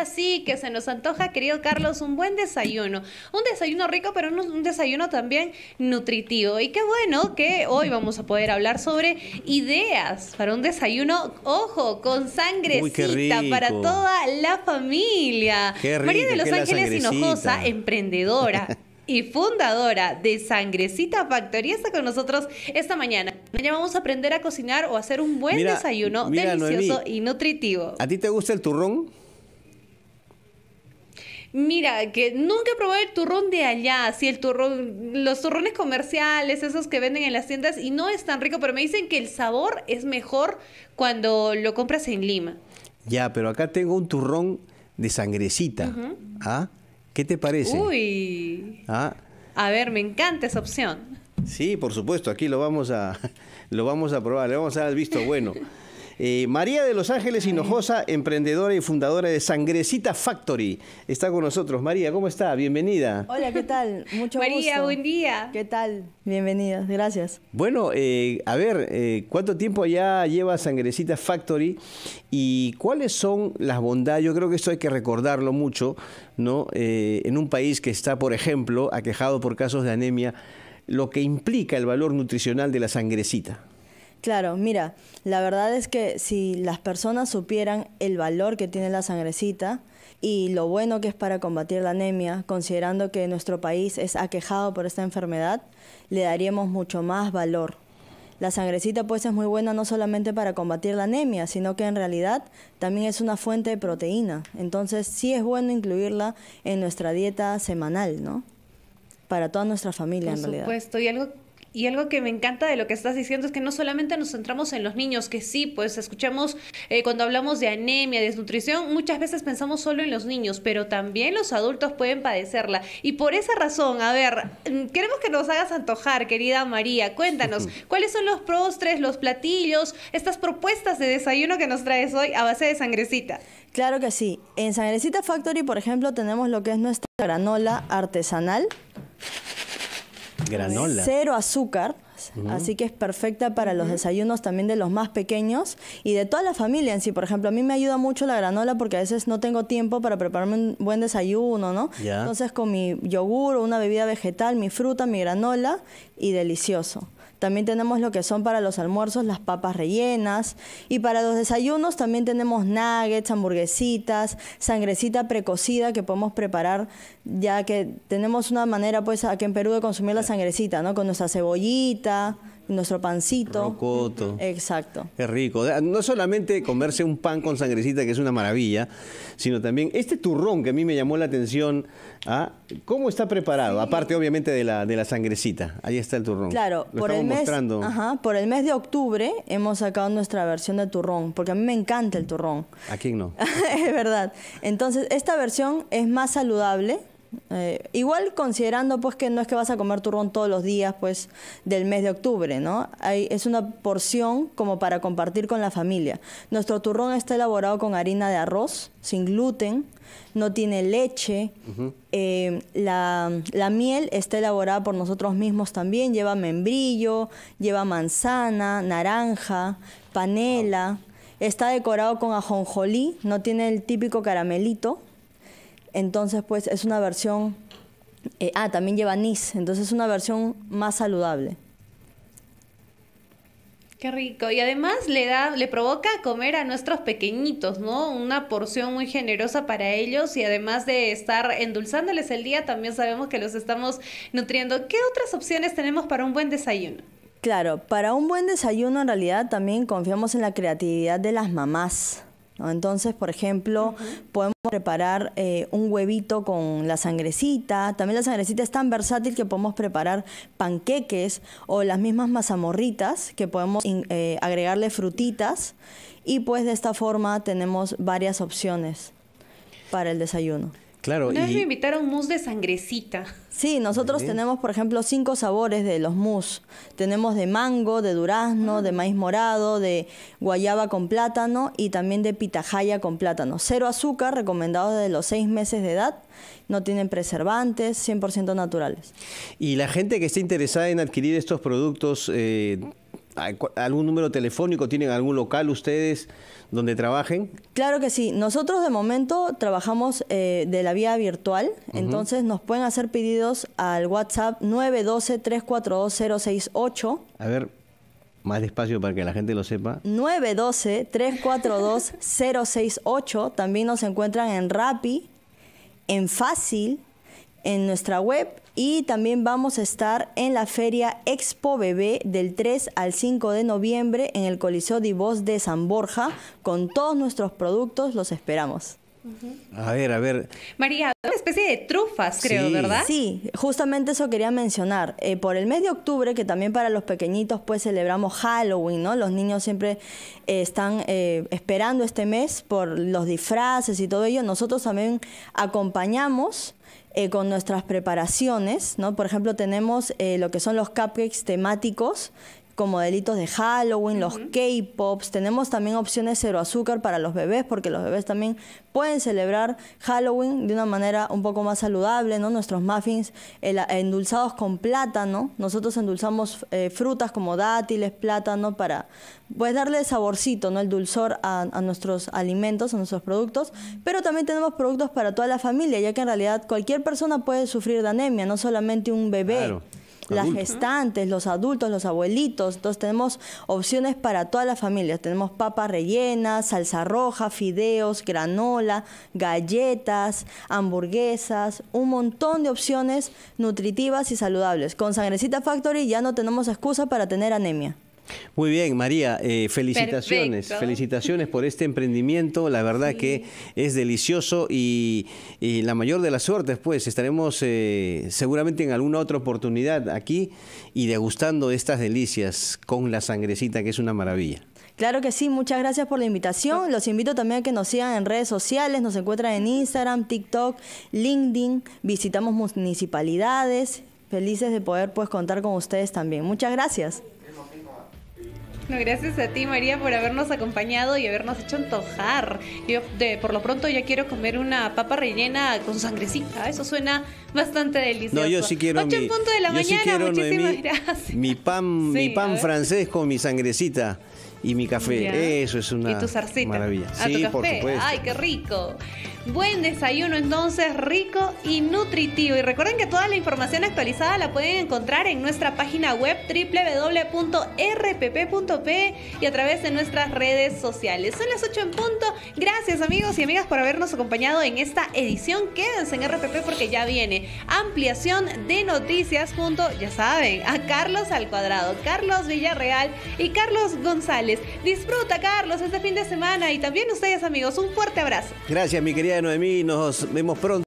Así que se nos antoja, querido Carlos, un buen desayuno. Un desayuno rico, pero un desayuno también nutritivo. Y qué bueno que hoy vamos a poder hablar sobre ideas para un desayuno, ojo, con sangrecita para toda la familia. María de Los Ángeles Hinojosa, emprendedora. y fundadora de Sangrecita Factoría está con nosotros esta mañana. Mañana vamos a aprender a cocinar o hacer un buen desayuno delicioso y nutritivo. ¿A ti te gusta el turrón? mira, que nunca probé el turrón de allá, si el turrón, los turrones comerciales, esos que venden en las tiendas, y no es tan rico, pero me dicen que el sabor es mejor cuando lo compras en Lima. Ya, pero acá tengo un turrón de sangrecita. ¿Ah? ¿Qué te parece? Uy. ¿Ah? A ver, me encanta esa opción. Sí, por supuesto, aquí lo vamos a, lo vamos a probar, le vamos a dar el visto bueno. Eh, María de Los Ángeles Hinojosa, emprendedora y fundadora de Sangrecita Factory. Está con nosotros. María, ¿cómo está? Bienvenida. Hola, ¿qué tal? Mucho María, buen día. ¿Qué tal? Bienvenida, gracias. Bueno, eh, a ver, eh, ¿cuánto tiempo ya lleva Sangrecita Factory y cuáles son las bondades? Yo creo que esto hay que recordarlo mucho, ¿no? en un país que está, por ejemplo, aquejado por casos de anemia, lo que implica el valor nutricional de la sangrecita. Claro, mira, la verdad es que si las personas supieran el valor que tiene la sangrecita y lo bueno que es para combatir la anemia, considerando que nuestro país es aquejado por esta enfermedad, le daríamos mucho más valor. La sangrecita pues es muy buena no solamente para combatir la anemia, sino que en realidad también es una fuente de proteína. Entonces sí es bueno incluirla en nuestra dieta semanal, ¿no? Para toda nuestra familia en realidad. Por supuesto, y algo y algo que me encanta de lo que estás diciendo es que no solamente nos centramos en los niños, que sí, pues escuchamos eh, cuando hablamos de anemia, desnutrición, muchas veces pensamos solo en los niños, pero también los adultos pueden padecerla. Y por esa razón, a ver, mm, queremos que nos hagas antojar, querida María, cuéntanos, ¿cuáles son los postres, los platillos, estas propuestas de desayuno que nos traes hoy a base de sangrecita? Claro que sí. En Sangrecita Factory, por ejemplo, tenemos lo que es nuestra granola artesanal, Cero azúcar. Así que es perfecta para los desayunos también de los más pequeños y de toda la familia en sí. Por ejemplo, a mí me ayuda mucho la granola porque a veces no tengo tiempo para prepararme un buen desayuno, ¿no? Entonces con mi yogur una bebida vegetal, mi fruta, mi granola y delicioso. También tenemos lo que son para los almuerzos las papas rellenas. Y para los desayunos también tenemos nuggets, hamburguesitas, sangrecita precocida que podemos preparar, ya que tenemos una manera, pues, aquí en Perú de consumir la sangrecita, ¿no? Con nuestra cebollita, nuestro pancito. Exacto. es rico. No solamente comerse un pan con sangrecita, que es una maravilla, sino también este turrón que a mí me llamó la atención. ¿ah? ¿Cómo está preparado? Aparte, obviamente, de la, de la sangrecita. Ahí está el turrón. Claro, por el, mes, por el mes de octubre hemos sacado nuestra versión de turrón, porque a mí me encanta el turrón. ¿A quién no? es verdad. Entonces, esta versión es más saludable eh, igual considerando pues que no es que vas a comer turrón todos los días pues del mes de octubre, ¿no? es una porción como para compartir con la familia. Nuestro turrón está elaborado con harina de arroz, sin gluten, no tiene leche, eh, la, miel está elaborada por nosotros mismos también, lleva membrillo, lleva manzana, naranja, panela, está decorado con ajonjolí, no tiene el típico caramelito entonces, pues es una versión, eh, ah, también lleva anís, entonces es una versión más saludable. Qué rico. Y además le da, le provoca comer a nuestros pequeñitos, ¿no? Una porción muy generosa para ellos y además de estar endulzándoles el día, también sabemos que los estamos nutriendo. ¿Qué otras opciones tenemos para un buen desayuno? Claro, para un buen desayuno en realidad también confiamos en la creatividad de las mamás. Entonces, por ejemplo, podemos preparar eh, un huevito con la sangrecita. También la sangrecita es tan versátil que podemos preparar panqueques o las mismas mazamorritas que podemos eh, agregarle frutitas y pues de esta forma tenemos varias opciones para el desayuno. Claro. me invitaron mousse de sangrecita. Sí, nosotros tenemos, por ejemplo, cinco sabores de los mousse. Tenemos de mango, de durazno, de ah. maíz morado, de guayaba con plátano y también de pitahaya con plátano. Cero azúcar, recomendado desde los seis meses de edad. No tienen preservantes, 100% naturales. Y la gente que esté interesada en adquirir estos productos, eh, algún número telefónico? ¿Tienen algún local ustedes donde trabajen? Claro que sí. Nosotros de momento trabajamos eh, de la vía virtual, entonces nos pueden hacer pedidos al WhatsApp 912-342-068. A ver, más despacio para que la gente lo sepa. 912-342-068. También nos encuentran en Rappi, en Fácil en nuestra web y también vamos a estar en la feria Expo Bebé del 3 al 5 de noviembre en el Coliseo Divos de San Borja con todos nuestros productos, los esperamos. A ver, a ver. María, una especie de trufas, creo, ¿verdad? Sí, justamente eso quería mencionar. Eh, por el mes de octubre, que también para los pequeñitos, pues celebramos Halloween, ¿no? Los niños siempre eh, están eh, esperando este mes por los disfraces y todo ello. Nosotros también acompañamos con nuestras preparaciones, ¿no? Por ejemplo, tenemos lo que son los cupcakes temáticos, como delitos de Halloween, los K-pops. Tenemos también opciones cero azúcar para los bebés, porque los bebés también pueden celebrar Halloween de una manera un poco más saludable, ¿no? Nuestros muffins endulzados con plátano. Nosotros endulzamos eh, frutas como dátiles, plátano, para pues darle saborcito, ¿no? El dulzor a, a nuestros alimentos, a nuestros productos. Pero también tenemos productos para toda la familia, ya que en realidad cualquier persona puede sufrir de anemia, no solamente un bebé las gestantes, los adultos, los abuelitos. Entonces tenemos opciones para todas las familias. Tenemos papas rellenas, salsa roja, fideos, granola, galletas, hamburguesas, un montón de opciones nutritivas y saludables. Con Sangrecita Factory ya no tenemos excusa para tener anemia. Muy bien, María, eh, felicitaciones, felicitaciones por este emprendimiento, la verdad que es delicioso y, la mayor de las suertes, pues estaremos eh, seguramente en alguna otra oportunidad aquí y degustando estas delicias con la sangrecita, que es una maravilla. Claro que sí, muchas gracias por la invitación. Los invito también a que nos sigan en redes sociales, nos encuentran en Instagram, TikTok, LinkedIn, visitamos municipalidades, felices de poder pues contar con ustedes también. Muchas gracias. No, gracias a ti, María, por habernos acompañado y habernos hecho antojar. Yo, de, por lo pronto, ya quiero comer una papa rellena con sangrecita. Eso suena bastante delicioso. No, yo sí quiero. 8 mi, de la mañana, muchísimas gracias. Mi pan, mi pan francés con mi sangrecita y mi café. Eso es una maravilla. Ah, Ay, qué rico. Buen desayuno entonces, rico y nutritivo. Y recuerden que toda la información actualizada la pueden encontrar en nuestra página web www.rpp.pe y a través de nuestras redes sociales. Son las 8 en punto. Gracias amigos y amigas por habernos acompañado en esta edición. Quédense en RPP porque ya viene ampliación de noticias junto, ya saben, a Carlos al cuadrado, Carlos Villarreal y Carlos González. Disfruta Carlos este fin de semana y también ustedes amigos. Un fuerte abrazo. Gracias mi querida Noemí. Nos vemos pronto.